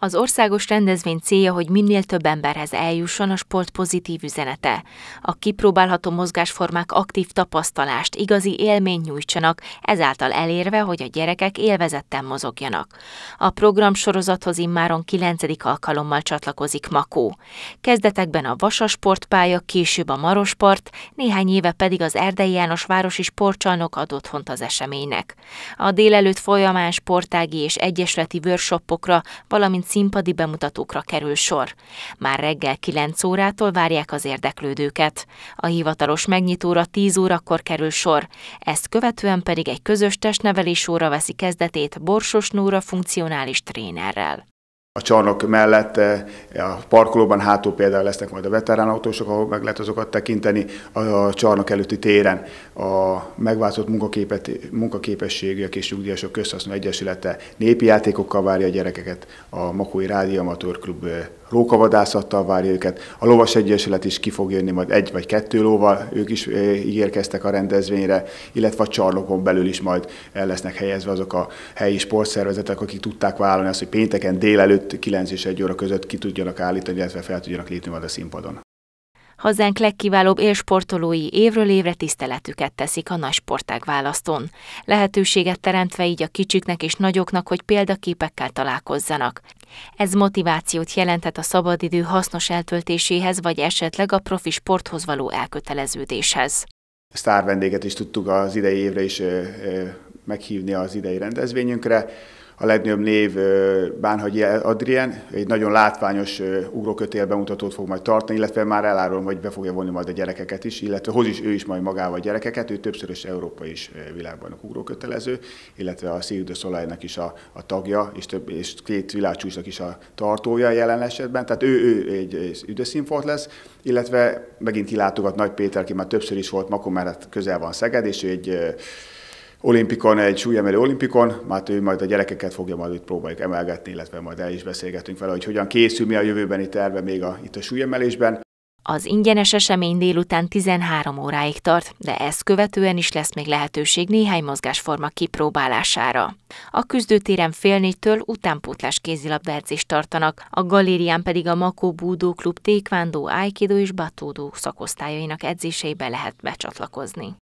Az országos rendezvény célja, hogy minél több emberhez eljusson a sport pozitív üzenete. A kipróbálható mozgásformák aktív tapasztalást, igazi élményt nyújtsanak, ezáltal elérve, hogy a gyerekek élvezetten mozogjanak. A program sorozathoz immáron 9. alkalommal csatlakozik Makó. Kezdetekben a Vasas sportpálya, később a Marospart, néhány éve pedig az Erdei János Városi Sportcsarnok ad otthont az eseménynek. A délelőtt folyamán sportági és egyesleti workshopokra, valamint színpadi bemutatókra kerül sor. Már reggel 9 órától várják az érdeklődőket. A hivatalos megnyitóra 10 órakor kerül sor, ezt követően pedig egy közös testnevelés óra veszi kezdetét Borsos Nóra funkcionális trénerrel a csarnok mellett eh, a parkolóban hátul például lesznek majd a autósok, ahol meg lehet azokat tekinteni a csarnok előtti téren. A megváltozott munkaképességűek és nyugdíjasok közhasznú egyesülete népi játékokkal várja a gyerekeket, a Makói Rádió Amatőr Klub eh, rókavadászattal várja őket. A Lovas Egyesület is ki fog jönni majd egy vagy kettő lóval, ők is eh, ígérkeztek a rendezvényre, illetve a csarnokon belül is majd el lesznek helyezve azok a helyi sportszervezetek, akik tudták vállalni azt, hogy pénteken délelőtt 9 és 1 óra között ki tudjanak állítani, illetve fel tudjanak lépni majd a színpadon hazánk legkiválóbb élsportolói évről évre tiszteletüket teszik a nagy sportág választón. Lehetőséget teremtve így a kicsiknek és nagyoknak, hogy példaképekkel találkozzanak. Ez motivációt jelentett a szabadidő hasznos eltöltéséhez, vagy esetleg a profi sporthoz való elköteleződéshez. Sztár vendéget is tudtuk az idei évre is meghívni az idei rendezvényünkre a legnagyobb név Bánhagyi Adrien, egy nagyon látványos ugrókötél bemutatót fog majd tartani, illetve már elárulom, hogy be fogja vonni majd a gyerekeket is, illetve hoz is ő is majd magával a gyerekeket, ő többszörös európai is világbajnok ugrókötelező, illetve a Cirque de is a, a tagja, és, több, és két világcsúcsnak is a tartója jelen esetben, tehát ő, ő egy, egy üdveszínfolt lesz, illetve megint kilátogat Nagy Péter, aki már többször is volt Makomárát közel van Szeged, és ő egy olimpikon, egy súlyemelő olimpikon, hát ő majd a gyerekeket fogja, majd itt próbáljuk emelgetni, illetve majd el is beszélgetünk vele, hogy hogyan készül, mi a jövőbeni terve még a, itt a súlyemelésben. Az ingyenes esemény délután 13 óráig tart, de ezt követően is lesz még lehetőség néhány mozgásforma kipróbálására. A küzdőtéren fél négytől utánpótlás kézilabdázást tartanak, a galérián pedig a Makó Búdó Klub tékvándó, ájkidó és batódó szakosztályainak edzéseibe lehet becsatlakozni.